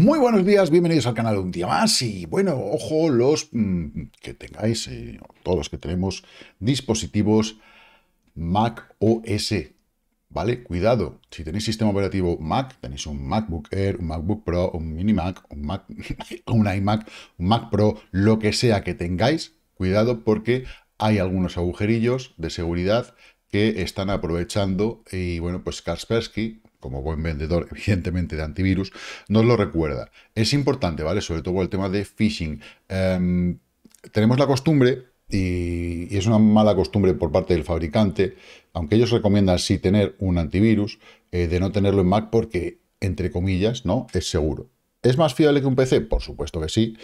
Muy buenos días, bienvenidos al canal un día más y bueno, ojo los mm, que tengáis, eh, todos los que tenemos dispositivos Mac OS, ¿vale? Cuidado, si tenéis sistema operativo Mac, tenéis un MacBook Air, un MacBook Pro, un mini Mac, un Mac, un iMac, un Mac Pro, lo que sea que tengáis, cuidado porque hay algunos agujerillos de seguridad que están aprovechando y bueno, pues Kaspersky como buen vendedor, evidentemente, de antivirus, nos lo recuerda. Es importante, ¿vale? Sobre todo el tema de phishing. Em, tenemos la costumbre, y, es una mala costumbre por parte del fabricante, aunque ellos recomiendan sí tener un antivirus, eh, de no tenerlo en Mac porque, entre comillas, ¿no? Es seguro. ¿Es más fiable que un PC? Por supuesto que sí,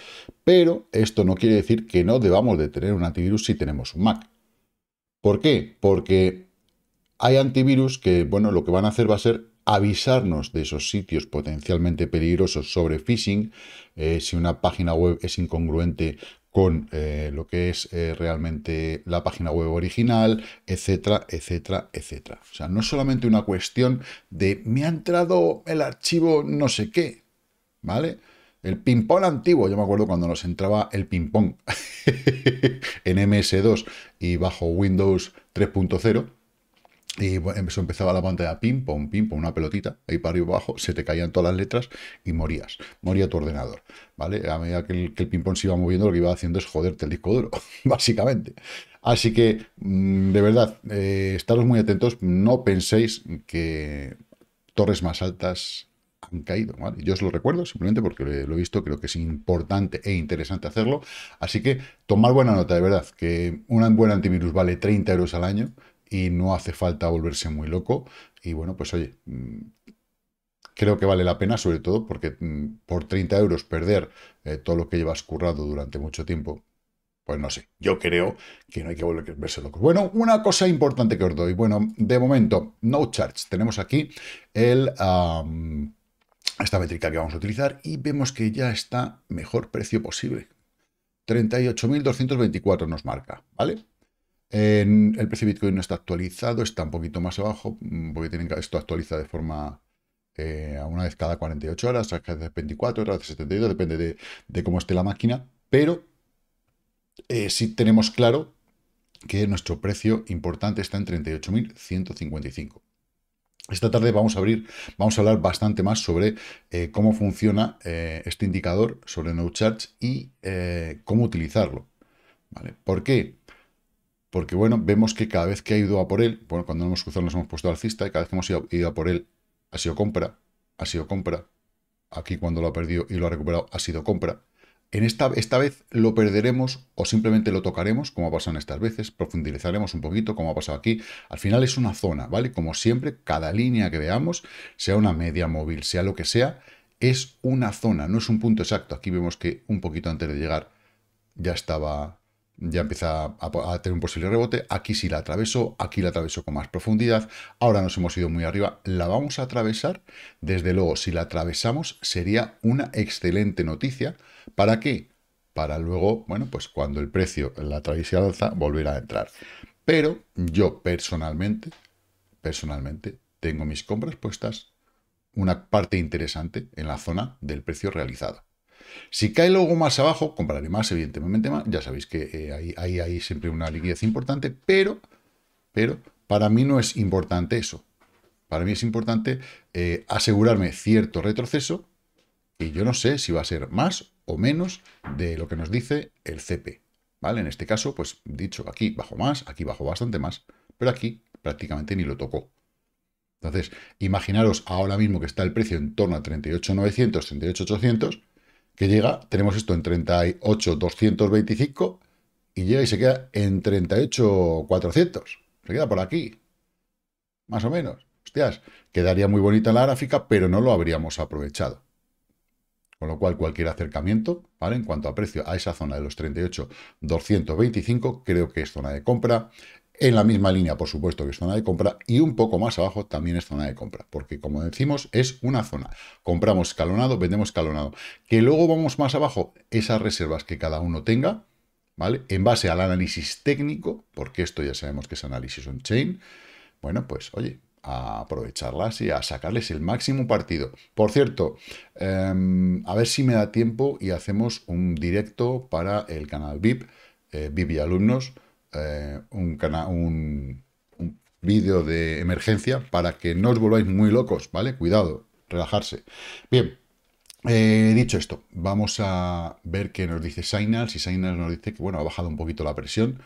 pero esto no quiere decir que no debamos de tener un antivirus si tenemos un Mac. ¿Por qué? Porque hay antivirus que, bueno, lo que van a hacer va a ser avisarnos de esos sitios potencialmente peligrosos sobre phishing, eh, si una página web es incongruente con eh, lo que es eh, realmente la página web original, etcétera, etcétera, etcétera. O sea, no es solamente una cuestión de me ha entrado el archivo no sé qué, ¿vale? El ping-pong antiguo, yo me acuerdo cuando nos entraba el ping-pong en MS2 y bajo Windows 3.0, y eso empezaba la pantalla pim pong, pim pong, una pelotita, ahí para abajo, se te caían todas las letras y morías, moría tu ordenador, ¿vale? A medida que el, pim ping pong se iba moviendo, lo que iba haciendo es joderte el disco duro, básicamente. Así que, mm, de verdad, eh, estaros muy atentos, no penséis que torres más altas han caído, ¿vale? Yo os lo recuerdo simplemente porque lo he visto, creo que es importante e interesante hacerlo, así que tomar buena nota, de verdad, que un buen antivirus vale 30 euros al año, y no hace falta volverse muy loco. Y bueno, pues oye, mm, creo que vale la pena, sobre todo porque mm, por 30 euros perder eh, todo lo que llevas currado durante mucho tiempo, pues no sé, yo creo que no hay que volverse loco Bueno, una cosa importante que os doy. Bueno, de momento, no charge. Tenemos aquí el... esta métrica que vamos a utilizar y vemos que ya está mejor precio posible. 38.224 nos marca, ¿vale? el precio de Bitcoin no está actualizado, está un poquito más abajo, mm, porque esto actualiza de forma eh, a una vez cada 48 horas, a veces 24 horas, 72, depende de, cómo esté la máquina, pero eh, sí tenemos claro que nuestro precio importante está en 38.155. Esta tarde vamos a abrir, vamos a hablar bastante más sobre eh, cómo funciona este indicador sobre no charge y cómo utilizarlo. ¿vale? ¿Por qué? porque bueno, vemos que cada vez que ha ido a por él, bueno, cuando hemos cruzado nos hemos puesto alcista, y cada vez que hemos ido, a por él ha sido compra, ha sido compra, aquí cuando lo ha perdido y lo ha recuperado ha sido compra. En esta, esta vez lo perderemos o simplemente lo tocaremos, como ha pasado en estas veces, profundizaremos un poquito, como ha pasado aquí. Al final es una zona, ¿vale? Como siempre, cada línea que veamos, sea una media móvil, sea lo que sea, es una zona, no es un punto exacto. Aquí vemos que un poquito antes de llegar ya estaba ya empieza a, tener un posible rebote, aquí sí la atravesó, aquí la atravesó con más profundidad, ahora nos hemos ido muy arriba, la vamos a atravesar, desde luego si la atravesamos sería una excelente noticia, ¿para qué? Para luego, bueno, pues cuando el precio la atraviesa alza, volver a entrar. Pero yo personalmente, personalmente, tengo mis compras puestas una parte interesante en la zona del precio realizado. Si cae luego más abajo, compraré más, evidentemente más. Ya sabéis que eh, ahí hay, siempre una liquidez importante, pero, pero para mí no es importante eso. Para mí es importante eh, asegurarme cierto retroceso y yo no sé si va a ser más o menos de lo que nos dice el CP. ¿Vale? En este caso, pues dicho, aquí bajo más, aquí bajo bastante más, pero aquí prácticamente ni lo tocó. Entonces, imaginaros ahora mismo que está el precio en torno a 38.900, 38.800, que llega, tenemos esto en 38,225 y llega y se queda en 38,400. Se queda por aquí, más o menos. Hostias, quedaría muy bonita la gráfica, pero no lo habríamos aprovechado. Con lo cual, cualquier acercamiento, ¿vale? En cuanto a precio a esa zona de los 38,225, creo que es zona de compra. En la misma línea, por supuesto, que es zona de compra y un poco más abajo también es zona de compra, porque como decimos, es una zona. Compramos escalonado, vendemos escalonado. Que luego vamos más abajo, esas reservas que cada uno tenga, ¿vale? En base al análisis técnico, porque esto ya sabemos que es análisis on-chain, bueno, pues oye, a aprovecharlas y a sacarles el máximo partido. Por cierto, em, a ver si me da tiempo y hacemos un directo para el canal VIP, eh, VIP y alumnos, eh, un, un, un vídeo de emergencia para que no os volváis muy locos, ¿vale? Cuidado, relajarse. Bien, eh, dicho esto, vamos a ver qué nos dice Signal. y Signals nos dice que, bueno, ha bajado un poquito la presión,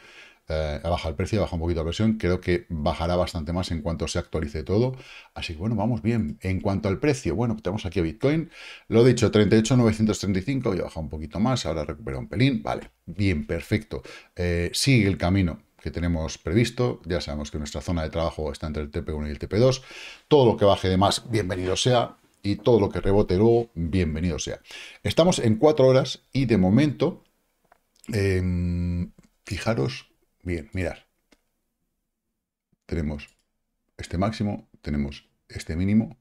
eh, baja el precio, baja un poquito la presión, creo que bajará bastante más en cuanto se actualice todo, así que bueno, vamos bien. En cuanto al precio, bueno, tenemos aquí a Bitcoin, lo he dicho, 38.935, y baja un poquito más, ahora recupera un pelín, vale, bien, perfecto, eh, sigue el camino que tenemos previsto, ya sabemos que nuestra zona de trabajo está entre el TP1 y el TP2, todo lo que baje de más, bienvenido sea, y todo lo que rebote luego, bienvenido sea. Estamos en cuatro horas y de momento, em, fijaros Bien, mirar. Tenemos este máximo, tenemos este mínimo,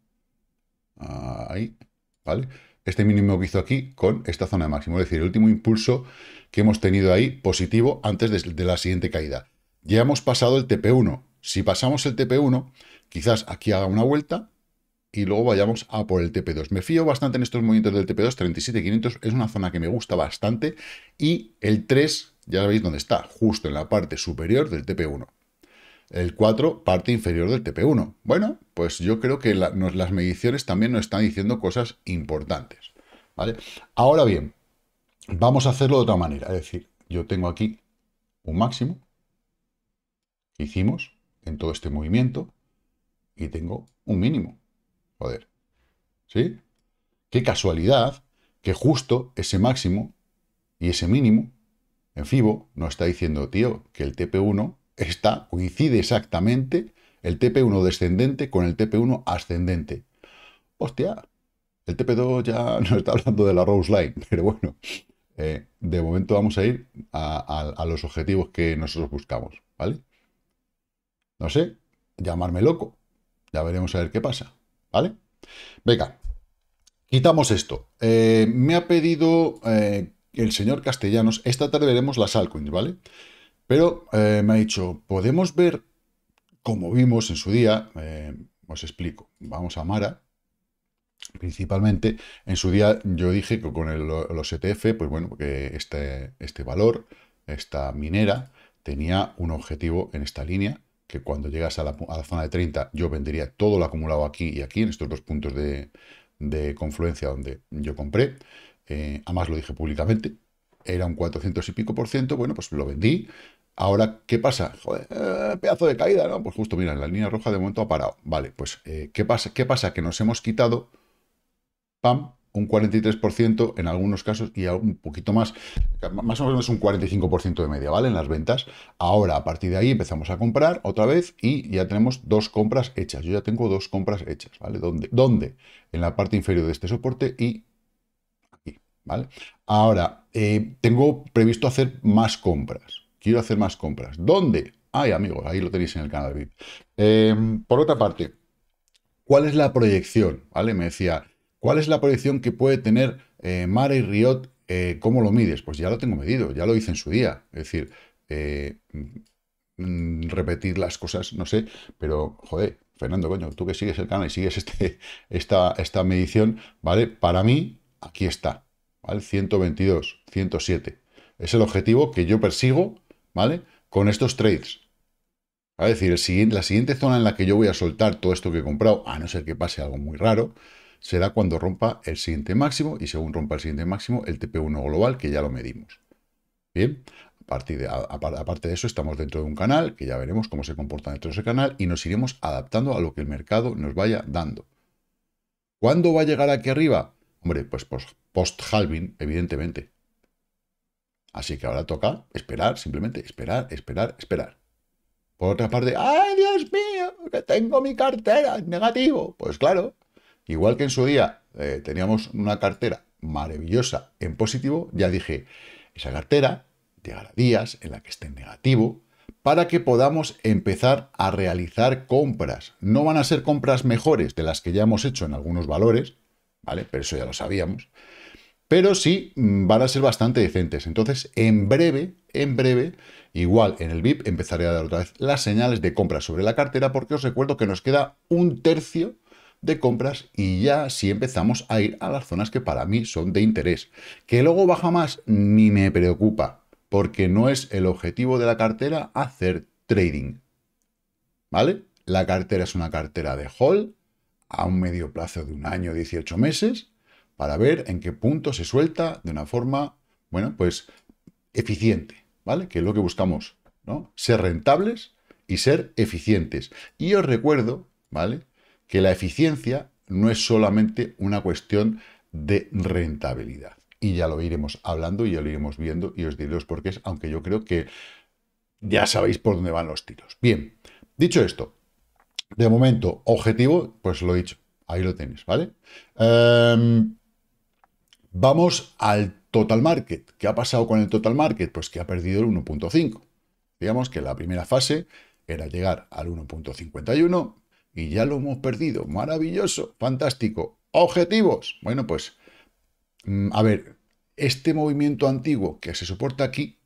ahí, ¿vale? Este mínimo que hizo aquí con esta zona de máximo, es decir, el último impulso que hemos tenido ahí positivo antes de, de la siguiente caída. Ya hemos pasado el TP1. Si pasamos el TP1, quizás aquí haga una vuelta y luego vayamos a por el TP2. Me fío bastante en estos movimientos del TP2, 37.500 es una zona que me gusta bastante y el 3 ya sabéis dónde está, justo en la parte superior del TP1. El 4, parte inferior del TP1. Bueno, pues yo creo que las mediciones también nos están diciendo cosas importantes. ¿vale? Ahora bien, vamos a hacerlo de otra manera. Es decir, yo tengo aquí un máximo hicimos en todo este movimiento y tengo un mínimo. Joder. ¿Sí? Qué casualidad que justo ese máximo y ese mínimo en FIBO nos está diciendo, tío, que el TP1 está, coincide exactamente el TP1 descendente con el TP1 ascendente. Hostia, el TP2 ya nos está hablando de la Rose Line, pero bueno, eh, de momento vamos a ir a, los objetivos que nosotros buscamos, ¿vale? No sé, llamarme loco, ya veremos a ver qué pasa, ¿vale? Venga, quitamos esto. Eh, me ha pedido eh, el señor Castellanos. Esta tarde veremos las altcoins, ¿vale? Pero eh, me ha dicho, ¿podemos ver, como vimos en su día, eh, os explico, vamos a Mara, principalmente, en su día yo dije que con los ETF, pues bueno, que este, este valor, esta minera, tenía un objetivo en esta línea, que cuando llegas a la, zona de 30 yo vendería todo lo acumulado aquí y aquí, en estos dos puntos de confluencia donde yo compré. Eh, además lo dije públicamente, era un 400 y pico por ciento, bueno, pues lo vendí. Ahora, ¿qué pasa? Joder, eh, pedazo de caída, ¿no? Pues justo, mira, la línea roja de momento ha parado. Vale, pues, eh, ¿qué, pasa? ¿qué pasa? Que nos hemos quitado, pam, un 43% en algunos casos y un poquito más, más o menos un 45% de media, ¿vale? En las ventas. Ahora, a partir de ahí empezamos a comprar otra vez y ya tenemos dos compras hechas. Yo ya tengo dos compras hechas, ¿vale? ¿Dónde? ¿Dónde? En la parte inferior de este soporte y ¿vale? Ahora, eh, tengo previsto hacer más compras. Quiero hacer más compras. ¿Dónde? Ay, amigos, ahí lo tenéis en el canal VIP. Em, por otra parte, ¿cuál es la proyección? ¿Vale? Me decía, ¿cuál es la proyección que puede tener eh, Mara y Riot? Eh, ¿Cómo lo mides? Pues ya lo tengo medido, ya lo hice en su día. Es decir, eh, mm, repetir las cosas, no sé, pero joder, Fernando, coño, tú que sigues el canal y sigues este, esta, esta medición, ¿vale? Para mí, aquí está al 122, 107. Es el objetivo que yo persigo, ¿vale? Con estos trades. Es decir, la siguiente zona en la que yo voy a soltar todo esto que he comprado, a no ser que pase algo muy raro, será cuando rompa el siguiente máximo y según rompa el siguiente máximo, el TP1 global, que ya lo medimos. Bien, partir de, aparte de eso estamos dentro de un canal, que ya veremos cómo se comporta dentro de ese canal y nos iremos adaptando a lo que el mercado nos vaya dando. ¿Cuándo va a llegar aquí arriba? Hombre, pues post-halving, evidentemente. Así que ahora toca esperar, simplemente esperar, esperar, esperar. Por otra parte, ¡ay, Dios mío! Que tengo mi cartera en negativo. Pues claro, igual que en su día eh, teníamos una cartera maravillosa en positivo, ya dije, esa cartera llegará días en la que esté en negativo para que podamos empezar a realizar compras. No van a ser compras mejores de las que ya hemos hecho en algunos valores, ¿vale? Pero eso ya lo sabíamos. Pero sí mm, van a ser bastante decentes. Entonces, en breve, en breve, igual en el VIP empezaré a dar otra vez las señales de compra sobre la cartera, porque os recuerdo que nos queda un tercio de compras y ya si empezamos a ir a las zonas que para mí son de interés. Que luego baja más, ni me preocupa, porque no es el objetivo de la cartera hacer trading. ¿Vale? La cartera es una cartera de hold, a un medio plazo de un año, 18 meses, para ver en qué punto se suelta de una forma, bueno, pues eficiente, ¿vale? Que es lo que buscamos, ¿no? Ser rentables y ser eficientes. Y os recuerdo, ¿vale? Que la eficiencia no es solamente una cuestión de rentabilidad. Y ya lo iremos hablando y ya lo iremos viendo y os diré los porqués, aunque yo creo que ya sabéis por dónde van los tiros. Bien, dicho esto, de momento, objetivo, pues lo he dicho. Ahí lo tenéis, ¿vale? Em, vamos al total market. ¿Qué ha pasado con el total market? Pues que ha perdido el 1.5. Digamos que la primera fase era llegar al 1.51 y ya lo hemos perdido. Maravilloso, fantástico. Objetivos. Bueno, pues, mm, a ver, este movimiento antiguo que se soporta aquí,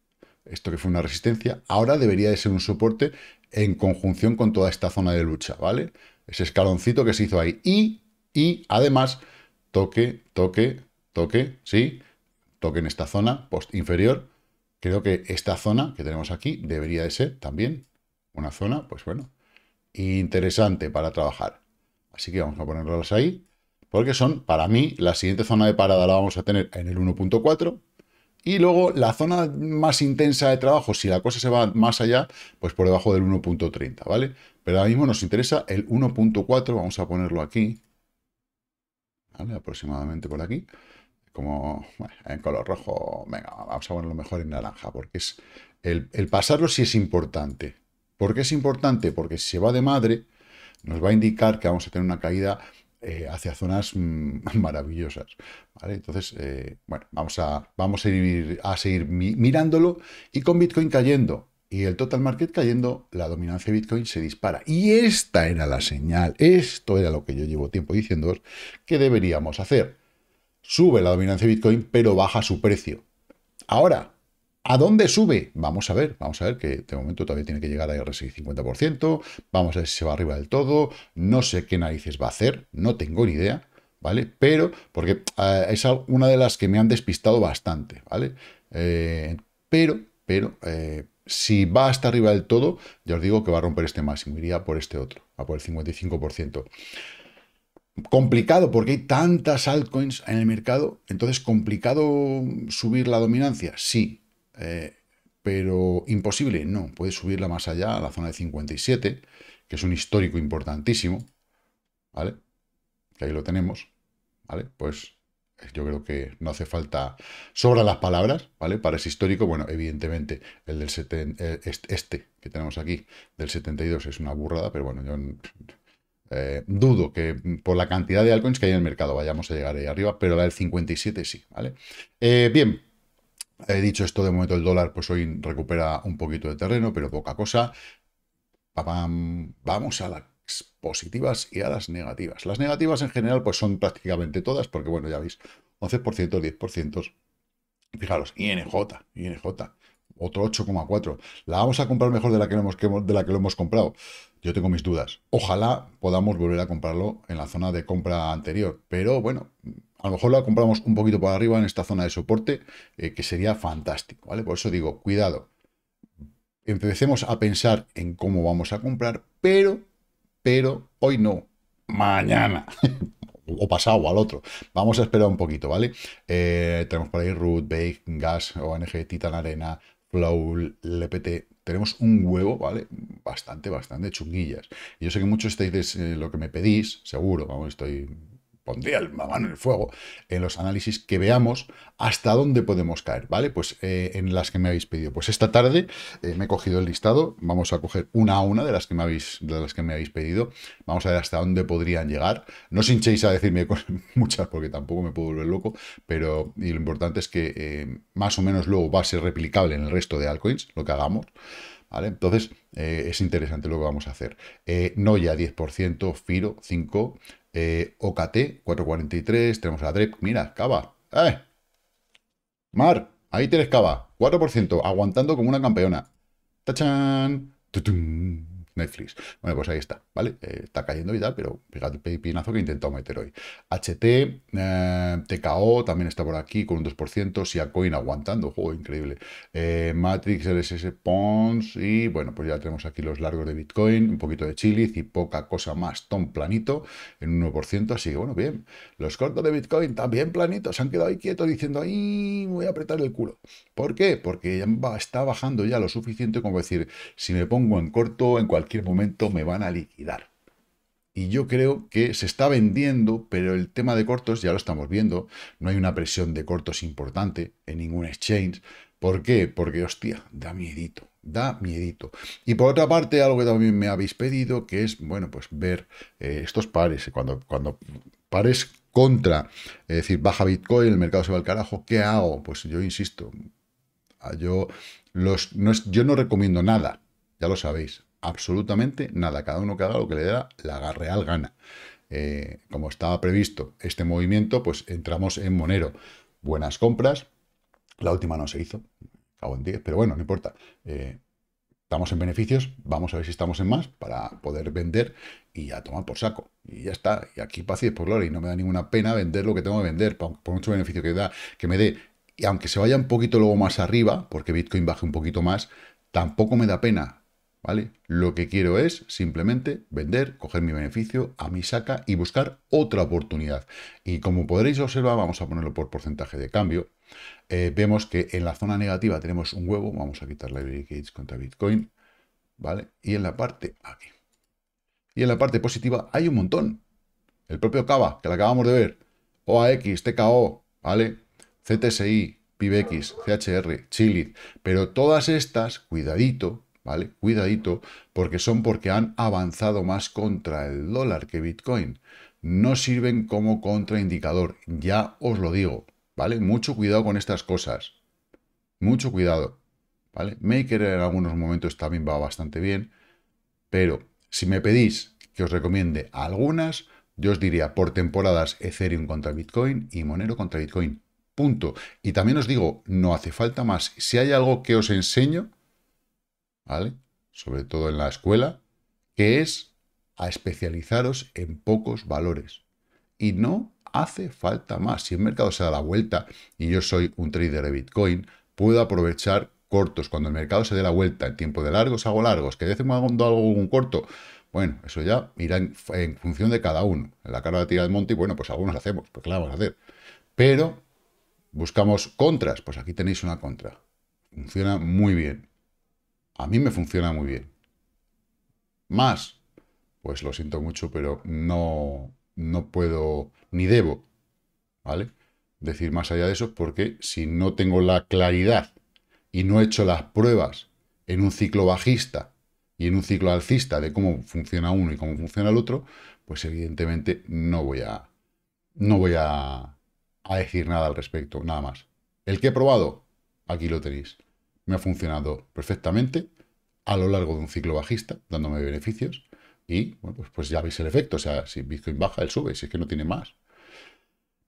esto que fue una resistencia, ahora debería de ser un soporte en conjunción con toda esta zona de lucha, ¿vale? Ese escaloncito que se hizo ahí. Y, y además, toque, toque, toque, ¿sí? Toque en esta zona post inferior. Creo que esta zona que tenemos aquí debería de ser también una zona, pues bueno, interesante para trabajar. Así que vamos a ponerlas ahí, porque son, para mí, la siguiente zona de parada la vamos a tener en el 1.4, y luego la zona más intensa de trabajo, si la cosa se va más allá, pues por debajo del 1.30, ¿vale? Pero ahora mismo nos interesa el 1.4, vamos a ponerlo aquí, ¿vale? Aproximadamente por aquí, como en color rojo, venga, vamos a ponerlo mejor en naranja, porque es el, el pasarlo sí es importante. ¿Por qué es importante? Porque si se va de madre, nos va a indicar que vamos a tener una caída eh, hacia zonas mm, maravillosas. Entonces, eh, bueno, vamos a, vamos a, a seguir mirándolo y con Bitcoin cayendo y el total market cayendo, la dominancia de Bitcoin se dispara. Y esta era la señal, esto era lo que yo llevo tiempo diciéndoos que deberíamos hacer. Sube la dominancia de Bitcoin, pero baja su precio. Ahora, ¿A dónde sube? Vamos a ver, vamos a ver que de momento todavía tiene que llegar a RSI 50%, vamos a ver si se va arriba del todo, no sé qué narices va a hacer, no tengo ni idea, ¿vale? Pero, porque ah, es una de las que me han despistado bastante, ¿vale? Eh, pero, pero, eh, si va hasta arriba del todo, ya os digo que va a romper este máximo, iría por este otro, a por el 55% complicado porque hay tantas altcoins en el mercado, entonces complicado subir la dominancia, sí, eh, pero imposible, no. Puedes subirla más allá, a la zona de 57, que es un histórico importantísimo, ¿vale? Que ahí lo tenemos, ¿vale? Pues eh, yo creo que no hace falta, sobra las palabras, ¿vale? Para ese histórico, bueno, evidentemente el del 70, eh, este que tenemos aquí, del 72, es una burrada, pero bueno, yo dudo que por la cantidad de altcoins que hay en el mercado vayamos a llegar ahí arriba, pero la del 57 sí, ¿vale? bien, He dicho esto, de momento el dólar pues hoy recupera un poquito de terreno, pero poca cosa. vamos a las positivas y a las negativas. Las negativas en general pues son prácticamente todas, porque bueno, ya veis, 11%, 10%. Fijaros, INJ, INJ, otro 8,4. ¿La vamos a comprar mejor de la, que de la que lo hemos comprado? Yo tengo mis dudas. Ojalá podamos volver a comprarlo en la zona de compra anterior, pero bueno, a lo mejor la compramos un poquito para arriba en esta zona de soporte, eh, que sería fantástico, ¿vale? Por eso digo, cuidado, empecemos a pensar en cómo vamos a comprar, pero, pero, hoy no, mañana. o pasado al otro. Vamos a esperar un poquito, ¿vale? Eh, tenemos por ahí Root, Bake, Gas, ONG, Titan Arena, Flow, LPT. Tenemos un huevo, ¿vale? Bastante, bastante chunguillas. Yo sé que muchos estáis eh, lo que me pedís, seguro, vamos, estoy pondría el mano en el fuego en los análisis que veamos hasta dónde podemos caer, ¿vale? Pues eh, en las que me habéis pedido. Pues esta tarde eh, me he cogido el listado, vamos a coger una a una de las que me habéis, de las que me habéis pedido, vamos a ver hasta dónde podrían llegar. No os a decirme muchas porque tampoco me puedo volver loco, pero lo importante es que eh, más o menos luego va a ser replicable en el resto de altcoins, lo que hagamos. ¿Vale? Entonces, es interesante lo que vamos a hacer. Eh, Noya 10%, Firo 5%, eh, OKT, 4.43. Tenemos a DREP. Mira, Cava. ¡Eh! Mar, ahí tienes Cava. 4%. Aguantando como una campeona. ¡Tachán! ¡Tutum! Netflix. Bueno, pues ahí está, ¿vale? Eh, está cayendo y tal, pero fíjate el pinazo que he intentado meter hoy. HT, eh, TKO también está por aquí con un 2%, Siacoin aguantando, juego increíble. Eh, Matrix, LSS, Pons y bueno, pues ya tenemos aquí los largos de Bitcoin, un poquito de Chili y poca cosa más, Tom planito en un 1%, así que bueno, bien. Los cortos de Bitcoin también planitos, se han quedado ahí quietos diciendo, ahí voy a apretar el culo. ¿Por qué? Porque ya está bajando ya lo suficiente como decir, si me pongo en corto, en cualquier cualquier momento me van a liquidar. Y yo creo que se está vendiendo, pero el tema de cortos ya lo estamos viendo. No hay una presión de cortos importante en ningún exchange. ¿Por qué? Porque, hostia, da miedito, da miedito. Y por otra parte, algo que también me habéis pedido, que es, bueno, pues ver eh, estos pares, cuando, cuando pares contra, es decir, baja Bitcoin, el mercado se va al carajo, ¿qué hago? Pues yo insisto, yo, los, no es, yo no recomiendo nada, ya lo sabéis, absolutamente nada. Cada uno que haga lo que le da la real gana. Eh, como estaba previsto este movimiento, pues entramos en Monero. Buenas compras. La última no se hizo. Cago en 10, pero bueno, no importa. Eh, estamos en beneficios, vamos a ver si estamos en más para poder vender y a tomar por saco. Y ya está, y aquí paz y por gloria, y no me da ninguna pena vender lo que tengo que vender, por mucho beneficio que, da, que me dé. Y aunque se vaya un poquito luego más arriba, porque Bitcoin baje un poquito más, tampoco me da pena. Lo que quiero es simplemente vender, coger mi beneficio a mi saca y buscar otra oportunidad. Y como podréis observar, vamos a ponerlo por porcentaje de cambio. Eh, vemos que en la zona negativa tenemos un huevo, vamos a quitar la Gates contra Bitcoin, ¿vale? Y en la parte aquí. Y en la parte positiva hay un montón. El propio Cava, que lo acabamos de ver, OAX, TKO, ¿vale? CTSI, PIBX, CHR, Chiliz, pero todas estas, cuidadito, ¿vale? Cuidadito, porque son porque han avanzado más contra el dólar que Bitcoin. No sirven como contraindicador, ya os lo digo, ¿vale? Mucho cuidado con estas cosas. Mucho cuidado, ¿vale? Maker en algunos momentos también va bastante bien, pero si me pedís que os recomiende algunas, yo os diría por temporadas Ethereum contra Bitcoin y Monero contra Bitcoin. Punto. Y también os digo, no hace falta más. Si hay algo que os enseño, ¿vale? Sobre todo en la escuela, que es a especializaros en pocos valores. Y no hace falta más. Si el mercado se da la vuelta y yo soy un trader de Bitcoin, puedo aprovechar cortos. Cuando el mercado se dé la vuelta, en tiempo de largos hago largos, que decimos hago un corto. Bueno, eso ya irá en, función de cada uno. En la cara de tira del monte, y bueno, pues algunos hacemos, pues claro, vamos a hacer. Pero buscamos contras, pues aquí tenéis una contra. Funciona muy bien. A mí me funciona muy bien. Más, pues lo siento mucho, pero no, no puedo ni debo, ¿vale? Decir más allá de eso, porque si no tengo la claridad y no he hecho las pruebas en un ciclo bajista y en un ciclo alcista de cómo funciona uno y cómo funciona el otro, pues evidentemente no voy a no voy a, a decir nada al respecto, nada más. El que he probado, aquí lo tenéis me ha funcionado perfectamente a lo largo de un ciclo bajista, dándome beneficios. Y bueno, pues, pues, ya veis el efecto. O sea, si Bitcoin baja, él sube, si es que no tiene más.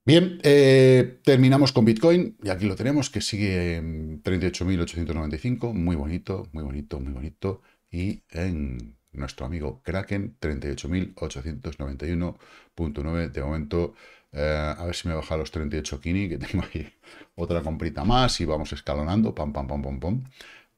Bien, eh, terminamos con Bitcoin y aquí lo tenemos que sigue en 38.895, muy bonito, muy bonito, muy bonito. Y en nuestro amigo Kraken, 38.891.9 de momento eh, a ver si me baja los 38 kini, que tengo ahí otra comprita más y vamos escalonando, pam, pam, pam, pam, pam.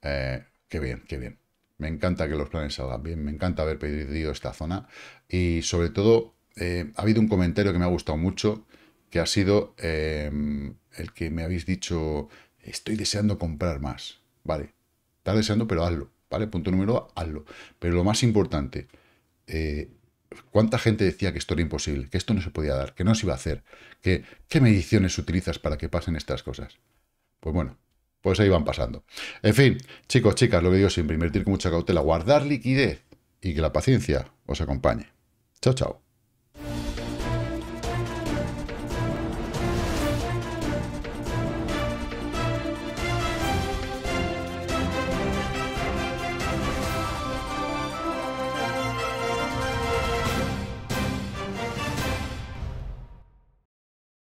Eh, qué bien, qué bien. Me encanta que los planes salgan bien, me encanta haber pedido esta zona y sobre todo eh, ha habido un comentario que me ha gustado mucho, que ha sido em, el que me habéis dicho, estoy deseando comprar más. Vale, está deseando, pero hazlo, ¿vale? Punto número, hazlo. Pero lo más importante, ¿Cuánta gente decía que esto era imposible, que esto no se podía dar, que no se iba a hacer? Que, ¿Qué mediciones utilizas para que pasen estas cosas? Pues bueno, pues ahí van pasando. En fin, chicos, chicas, lo que digo siempre, invertir con mucha cautela, guardar liquidez y que la paciencia os acompañe. Chao, chao.